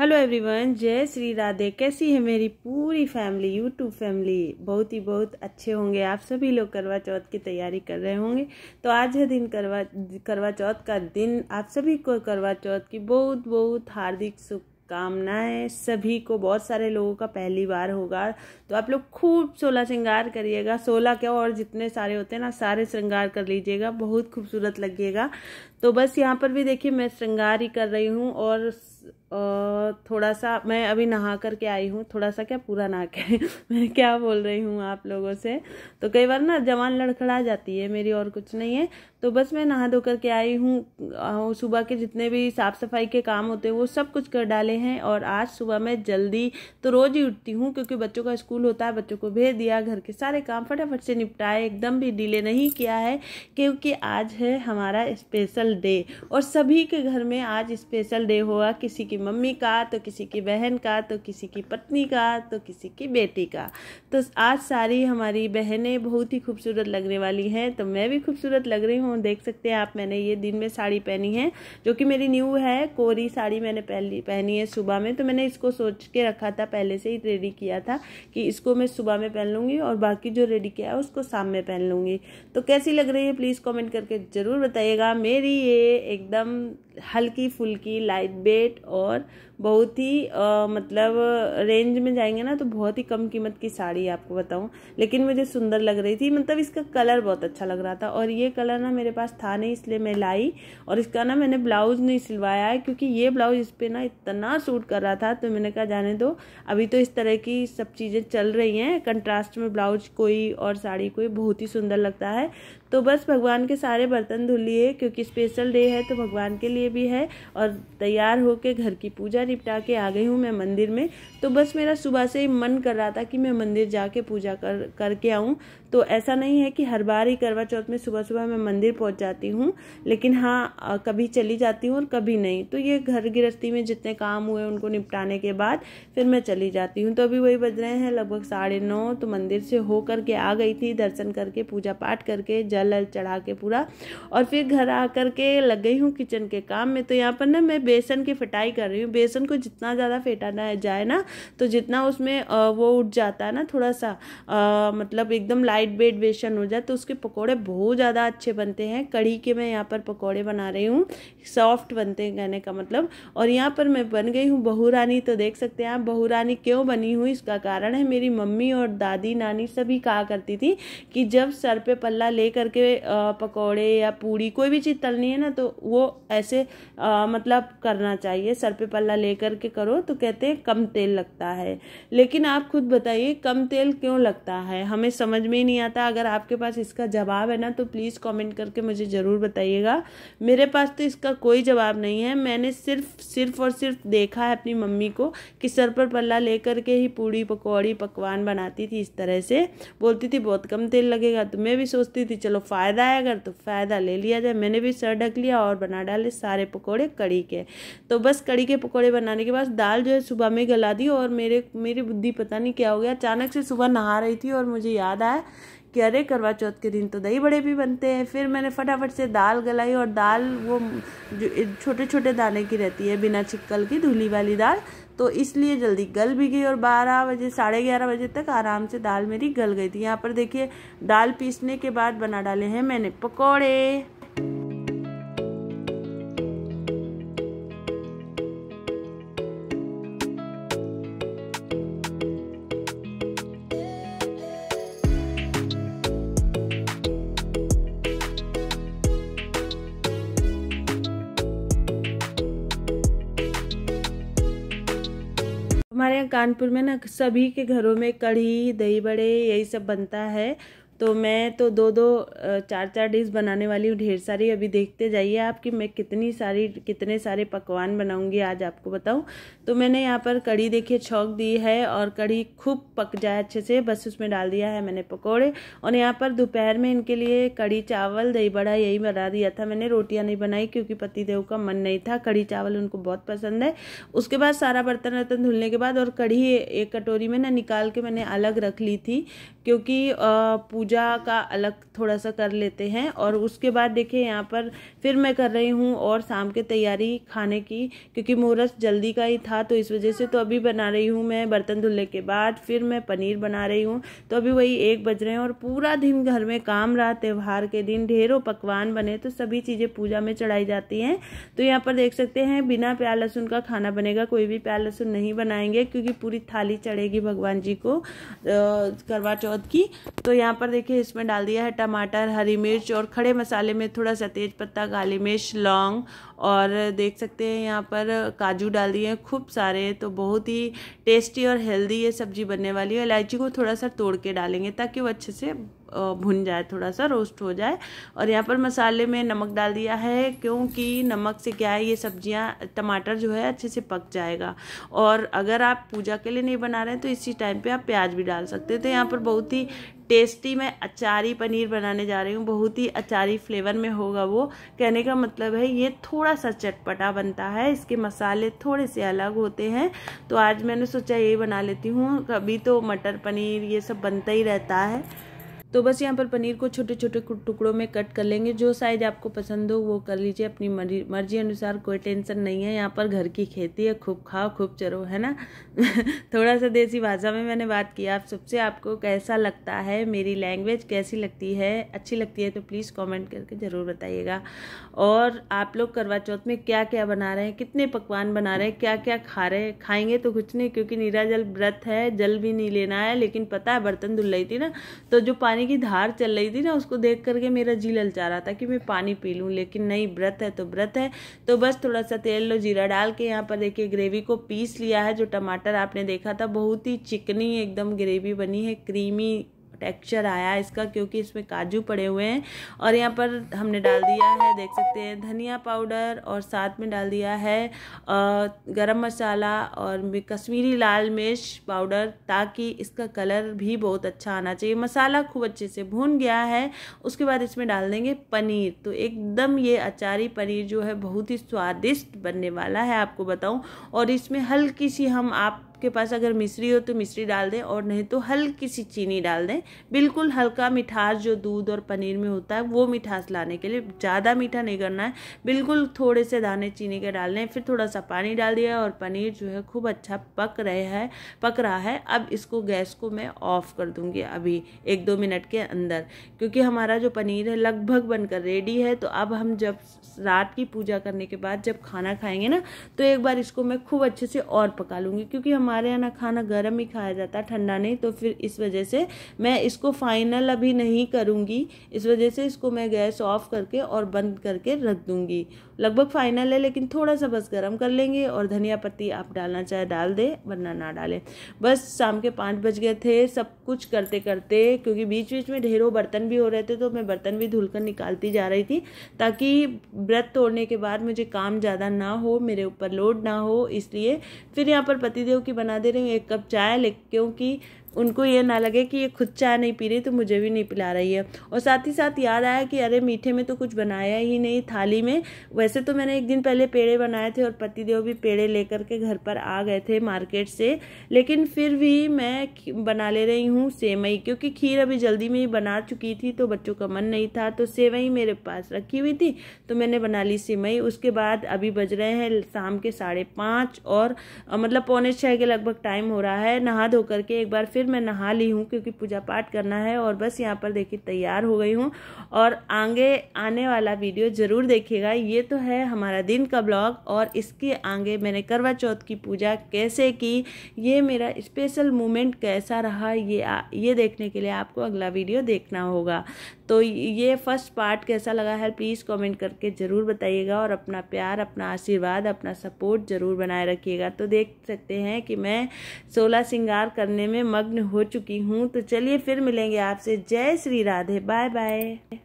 hello everyone जय श्री राधे कैसी है मेरी पूरी फैमिली यूट्यूब फैमिली बहुत ही बहुत अच्छे होंगे आप सभी लोग करवा चौथ की तैयारी कर रहे होंगे तो आज है दिन करवा करवा चौथ का दिन आप सभी को करवा चौथ की बहुत बहुत हार्दिक शुभ कामनाएं सभी को बहुत सारे लोगों का पहली बार होगा तो आप लोग खूब सोलह श्रृंगार करिएगा सोलह क्या और जितने सारे होते हैं ना सारे श्रृंगार कर लीजिएगा बहुत खूबसूरत लगेगा तो बस यहाँ पर भी देखिए मैं श्रृंगार ही कर रही हूँ और थोड़ा सा मैं अभी नहा करके आई हूँ थोड़ा सा क्या पूरा नहा के मैं क्या बोल रही हूँ आप लोगों से तो कई बार ना जवान लड़खड़ा जाती है मेरी और कुछ नहीं है तो बस मैं नहा धो कर के आई हूँ सुबह के जितने भी साफ़ सफाई के काम होते हैं वो सब कुछ कर डाले हैं और आज सुबह मैं जल्दी तो रोज़ ही उठती हूँ क्योंकि बच्चों का स्कूल होता है बच्चों को भेज दिया घर के सारे काम फटाफट से निपटाए एकदम भी डिले नहीं किया है क्योंकि आज है हमारा स्पेशल डे और सभी के घर में आज स्पेशल डे हुआ किसी की मम्मी का तो किसी की बहन का तो किसी की पत्नी का तो किसी की बेटी का तो आज सारी हमारी बहनें बहुत ही खूबसूरत लगने वाली हैं तो मैं भी खूबसूरत लग रही हूँ देख सकते हैं आप मैंने ये दिन में साड़ी पहनी है जो कि मेरी न्यू है कोरी साड़ी मैंने पहली पहनी है सुबह में तो मैंने इसको सोच के रखा था पहले से ही रेडी किया था कि इसको मैं सुबह में पहन लूँगी और बाकी जो रेडी किया है उसको शाम में पहन लूँगी तो कैसी लग रही है प्लीज़ कॉमेंट करके ज़रूर बताइएगा मेरी ये एकदम हल्की फुल्की लाइट वेट और बहुत ही आ, मतलब रेंज में जाएंगे ना तो बहुत ही कम कीमत की साड़ी आपको बताऊँ लेकिन मुझे सुंदर लग रही थी मतलब इसका कलर बहुत अच्छा लग रहा था और ये कलर ना मेरे पास था नहीं इसलिए मैं लाई और इसका ना मैंने ब्लाउज नहीं सिलवाया है क्योंकि ये ब्लाउज इस पर ना इतना सूट कर रहा था तो मैंने कहा जाने दो अभी तो इस तरह की सब चीज़ें चल रही हैं कंट्रास्ट में ब्लाउज कोई और साड़ी कोई बहुत ही सुंदर लगता है तो बस भगवान के सारे बर्तन धुल लिए क्योंकि स्पेशल डे है तो भगवान के लिए भी है और तैयार होकर घर की पूजा निपटा के आ गई हूँ मैं मंदिर में तो बस मेरा सुबह से ही मन कर रहा था कि मैं मंदिर जाके पूजा कर करके आऊँ तो ऐसा नहीं है कि हर बार ही करवा चौथ में सुबह सुबह मैं मंदिर पहुँच जाती हूँ लेकिन हाँ कभी चली जाती हूँ और कभी नहीं तो ये घर गृहस्थी में जितने काम हुए उनको निपटाने के बाद फिर मैं चली जाती हूँ तो अभी वही बज रहे हैं लगभग साढ़े नौ तो मंदिर से हो के आ गई थी दर्शन करके पूजा पाठ करके जल अल चढ़ा के पूरा और फिर घर आ करके लग गई हूँ किचन के काम में तो यहाँ पर ना मैं बेसन की फटाई कर रही हूँ बेसन बेसन को जितना ज़्यादा फेटाना है जाए ना तो जितना उसमें वो उठ जाता है ना थोड़ा सा आ, मतलब एकदम लाइट वेट बेसन हो जाए तो उसके पकौड़े बहुत ज़्यादा अच्छे बनते हैं कढ़ी के मैं यहाँ पर पकौड़े बना रही हूँ सॉफ्ट बनते हैं कहने का मतलब और यहाँ पर मैं बन गई हूँ बहू रानी तो देख सकते हैं आप बहू रानी क्यों बनी हुई इसका कारण है मेरी मम्मी और दादी नानी सभी कहा करती थी कि जब सर पे पल्ला ले करके पकौड़े या पूड़ी कोई भी चीज़ तलनी है ना तो वो ऐसे आ, मतलब करना चाहिए सर पे पल्ला लेकर के करो तो कहते हैं कम तेल लगता है लेकिन आप खुद बताइए कम तेल क्यों लगता है हमें समझ में ही नहीं आता अगर आपके पास इसका जवाब है ना तो प्लीज़ कमेंट करके मुझे ज़रूर बताइएगा मेरे पास तो इसका कोई जवाब नहीं है मैंने सिर्फ सिर्फ और सिर्फ देखा है अपनी मम्मी को कि सर पर पल्ला लेकर के ही पूड़ी पकौड़ी पकवान बनाती थी इस तरह से बोलती थी बहुत कम तेल लगेगा तो मैं भी सोचती थी चलो फ़ायदा है अगर तो फ़ायदा ले लिया जाए मैंने भी सर ढक लिया और बना डाले सारे पकौड़े कड़ी के तो बस कड़ी के पकौड़े बनाने के बाद दाल जो है सुबह में गला दी और मेरे मेरी बुद्धि पता नहीं क्या हो गया अचानक से सुबह नहा रही थी और मुझे याद आया कि अरे करवा चौथ के दिन तो दही बड़े भी बनते हैं फिर मैंने फटाफट से दाल गलाई और दाल वो जो छोटे छोटे दाने की रहती है बिना छिक्कल की धुली वाली दाल तो इसलिए जल्दी गल भी गई और 12 बजे साढ़े ग्यारह बजे तक आराम से दाल मेरी गल गई थी यहाँ पर देखिए दाल पीसने के बाद बना डाले हैं मैंने पकौड़े हमारे यहाँ कानपुर में ना सभी के घरों में कढ़ी दही बड़े यही सब बनता है तो मैं तो दो दो चार चार डिश बनाने वाली हूँ ढेर सारी अभी देखते जाइए आप कि मैं कितनी सारी कितने सारे पकवान बनाऊँगी आज आपको बताऊँ तो मैंने यहाँ पर कड़ी देखिए छोंक दी है और कड़ी खूब पक जाए अच्छे से बस उसमें डाल दिया है मैंने पकौड़े और यहाँ पर दोपहर में इनके लिए कड़ी चावल दही बड़ा यही बना दिया था मैंने रोटियाँ नहीं बनाई क्योंकि पतिदेव का मन नहीं था कड़ी चावल उनको बहुत पसंद है उसके बाद सारा बर्तन वर्तन धुलने के बाद और कड़ी एक कटोरी में ना निकाल के मैंने अलग रख ली थी क्योंकि पूजा का अलग थोड़ा सा कर लेते हैं और उसके बाद देखिए यहाँ पर फिर मैं कर रही हूँ और शाम के तैयारी खाने की क्योंकि मुहूर्त जल्दी का ही था तो इस वजह से तो अभी बना रही हूँ मैं बर्तन धुलने के बाद फिर मैं पनीर बना रही हूँ तो अभी वही एक बज रहे हैं और पूरा दिन घर में काम रहा त्यौहार के दिन ढेरों पकवान बने तो सभी चीज़ें पूजा में चढ़ाई जाती हैं तो यहाँ पर देख सकते हैं बिना प्याज लहसुन का खाना बनेगा कोई भी प्याज लहसुन नहीं बनाएंगे क्योंकि पूरी थाली चढ़ेगी भगवान जी को करवा चौथ स्वाद की तो यहाँ पर देखिए इसमें डाल दिया है टमाटर हरी मिर्च और खड़े मसाले में थोड़ा सा तेज पत्ता काली मिर्च लौंग और देख सकते हैं यहाँ पर काजू डाल दिए हैं खूब सारे तो बहुत ही टेस्टी और हेल्दी ये सब्जी बनने वाली है इलायची को थोड़ा सा तोड़ के डालेंगे ताकि वो अच्छे से भुन जाए थोड़ा सा रोस्ट हो जाए और यहाँ पर मसाले में नमक डाल दिया है क्योंकि नमक से क्या है ये सब्जियाँ टमाटर जो है अच्छे से पक जाएगा और अगर आप पूजा के लिए नहीं बना रहे हैं तो इसी टाइम पे आप प्याज भी डाल सकते हैं तो यहाँ पर बहुत ही टेस्टी मैं अचारी पनीर बनाने जा रही हूँ बहुत ही अचारी फ्लेवर में होगा वो कहने का मतलब है ये थोड़ा सा चटपटा बनता है इसके मसाले थोड़े से अलग होते हैं तो आज मैंने सोचा ये बना लेती हूँ कभी तो मटर पनीर ये सब बनता ही रहता है तो बस यहाँ पर पनीर को छोटे छोटे टुकड़ों में कट कर लेंगे जो साइज आपको पसंद हो वो कर लीजिए अपनी मर्जी अनुसार कोई टेंशन नहीं है यहाँ पर घर की खेती है खूब खाओ खूब चरो है ना थोड़ा सा देसी भाषा में मैंने बात की आप सबसे आपको कैसा लगता है मेरी लैंग्वेज कैसी लगती है अच्छी लगती है तो प्लीज़ कॉमेंट करके ज़रूर बताइएगा और आप लोग करवा चौथ में क्या क्या बना रहे हैं कितने पकवान बना रहे हैं क्या क्या खा रहे हैं खाएंगे तो कुछ नहीं क्योंकि नीरा जल व्रत है जल भी नहीं लेना है लेकिन पता है बर्तन धुल रही थी ना तो जो पानी पानी की धार चल रही थी ना उसको देख करके मेरा जी ललचा रहा था कि मैं पानी पी लूँ लेकिन नहीं व्रत है तो व्रत है तो बस थोड़ा सा तेल लो जीरा डाल के यहाँ पर देखिए ग्रेवी को पीस लिया है जो टमाटर आपने देखा था बहुत ही चिकनी एकदम ग्रेवी बनी है क्रीमी टेक्सचर आया इसका क्योंकि इसमें काजू पड़े हुए हैं और यहाँ पर हमने डाल दिया है देख सकते हैं धनिया पाउडर और साथ में डाल दिया है गरम मसाला और कश्मीरी लाल मिर्च पाउडर ताकि इसका कलर भी बहुत अच्छा आना चाहिए मसाला खूब अच्छे से भून गया है उसके बाद इसमें डाल देंगे पनीर तो एकदम ये अचारी पनीर जो है बहुत ही स्वादिष्ट बनने वाला है आपको बताऊँ और इसमें हल्की सी हम आप आपके पास अगर मिश्री हो तो मिश्री डाल दें और नहीं तो हल्की सी चीनी डाल दें बिल्कुल हल्का मिठास जो दूध और पनीर में होता है वो मिठास लाने के लिए ज़्यादा मीठा नहीं करना है बिल्कुल थोड़े से दाने चीनी के डाल दें फिर थोड़ा सा पानी डाल दिया और पनीर जो है खूब अच्छा पक रहे है पक रहा है अब इसको गैस को मैं ऑफ़ कर दूँगी अभी एक दो मिनट के अंदर क्योंकि हमारा जो पनीर है लगभग बनकर रेडी है तो अब हम जब रात की पूजा करने के बाद जब खाना खाएंगे ना तो एक बार इसको मैं खूब अच्छे से और पका लूँगी क्योंकि हम हमारे यहाँ ना खाना गर्म ही खाया जाता है ठंडा नहीं तो फिर इस वजह से मैं इसको फाइनल अभी नहीं करूँगी इस वजह से इसको मैं गैस ऑफ करके और बंद करके रख दूँगी लगभग फाइनल है लेकिन थोड़ा सा बस गर्म कर लेंगे और धनिया पत्ती आप डालना चाहे डाल दें वरना ना डालें बस शाम के पाँच बज गए थे सब कुछ करते करते क्योंकि बीच बीच में ढेरों बर्तन भी हो रहे थे तो मैं बर्तन भी धुलकर निकालती जा रही थी ताकि व्रत तोड़ने के बाद मुझे काम ज़्यादा ना हो मेरे ऊपर लोड ना हो इसलिए फिर यहाँ पर पतिदेव की बना दे रही हूँ एक कप चाय ले क्योंकि उनको ये ना लगे कि ये खुद चाय नहीं पी रही तो मुझे भी नहीं पिला रही है और साथ ही साथ याद आया कि अरे मीठे में तो कुछ बनाया ही नहीं थाली में वैसे तो मैंने एक दिन पहले पेड़े बनाए थे और पतिदेव भी पेड़े लेकर के घर पर आ गए थे मार्केट से लेकिन फिर भी मैं बना ले रही हूँ सेवई क्योंकि खीर अभी जल्दी में ही बना चुकी थी तो बच्चों का मन नहीं था तो सेवई मेरे पास रखी हुई थी तो मैंने बना ली सेवई उसके बाद अभी बज रहे हैं शाम के साढ़े पाँच और मतलब पौने छः के लगभग टाइम हो रहा है नहा धो करके एक बार फिर फिर मैं नहा ली हूँ क्योंकि पूजा पाठ करना है और बस यहाँ पर देखिए तैयार हो गई हूँ और आगे आने वाला वीडियो ज़रूर देखिएगा ये तो है हमारा दिन का ब्लॉग और इसके आगे मैंने करवा चौथ की पूजा कैसे की ये मेरा स्पेशल मोमेंट कैसा रहा ये आ, ये देखने के लिए आपको अगला वीडियो देखना होगा तो ये फर्स्ट पार्ट कैसा लगा है प्लीज़ कमेंट करके ज़रूर बताइएगा और अपना प्यार अपना आशीर्वाद अपना सपोर्ट ज़रूर बनाए रखिएगा तो देख सकते हैं कि मैं सोलह श्रृंगार करने में मग्न हो चुकी हूँ तो चलिए फिर मिलेंगे आपसे जय श्री राधे बाय बाय